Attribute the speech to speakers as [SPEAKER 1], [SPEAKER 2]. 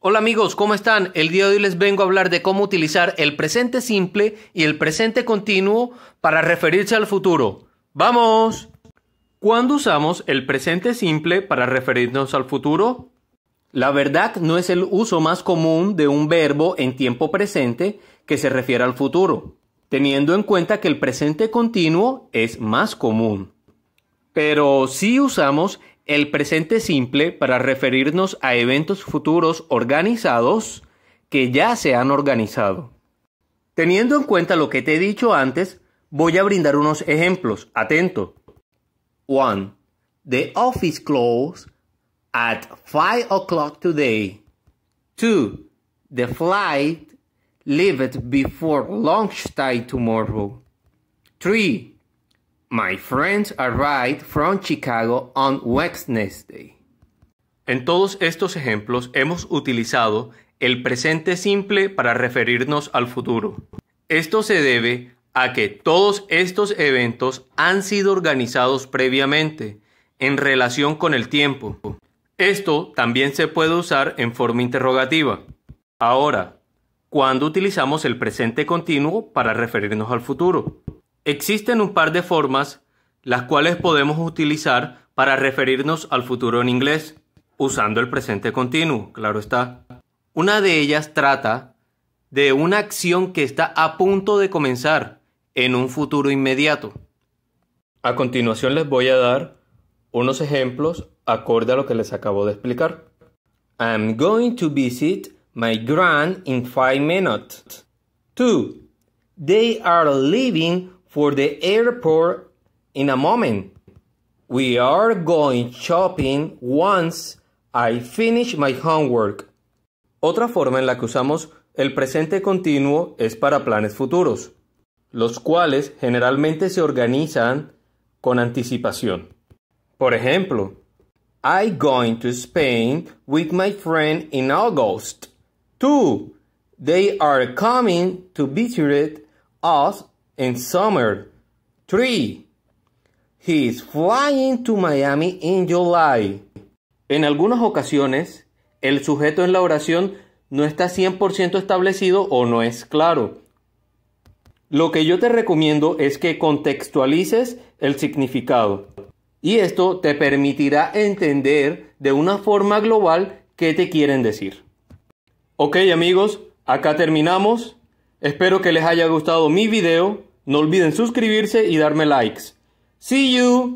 [SPEAKER 1] Hola amigos, ¿cómo están? El día de hoy les vengo a hablar de cómo utilizar el presente simple y el presente continuo para referirse al futuro. ¡Vamos! ¿Cuándo usamos el presente simple para referirnos al futuro? La verdad no es el uso más común de un verbo en tiempo presente que se refiere al futuro, teniendo en cuenta que el presente continuo es más común. Pero sí usamos el presente simple para referirnos a eventos futuros organizados que ya se han organizado. Teniendo en cuenta lo que te he dicho antes, voy a brindar unos ejemplos. Atento. 1. The office closed at 5 o'clock today. 2. The flight leaves before time tomorrow. 3. My friends arrived from Chicago on Wednesday. En todos estos ejemplos hemos utilizado el presente simple para referirnos al futuro. Esto se debe a que todos estos eventos han sido organizados previamente en relación con el tiempo. Esto también se puede usar en forma interrogativa. Ahora, ¿cuándo utilizamos el presente continuo para referirnos al futuro? Existen un par de formas las cuales podemos utilizar para referirnos al futuro en inglés, usando el presente continuo, claro está. Una de ellas trata de una acción que está a punto de comenzar en un futuro inmediato. A continuación les voy a dar unos ejemplos acorde a lo que les acabo de explicar. I'm going to visit my gran in five minutes. Two, They are leaving for the airport in a moment. We are going shopping once I finish my homework. Otra forma en la que usamos el presente continuo es para planes futuros, los cuales generalmente se organizan con anticipación. Por ejemplo, I going to Spain with my friend in August. Two, they are coming to visit us in summer. 3. He flying to Miami in July. En algunas ocasiones, el sujeto en la oración no está 100% establecido o no es claro. Lo que yo te recomiendo es que contextualices el significado y esto te permitirá entender de una forma global qué te quieren decir. Ok amigos, acá terminamos. Espero que les haya gustado mi video. No olviden suscribirse y darme likes. See you.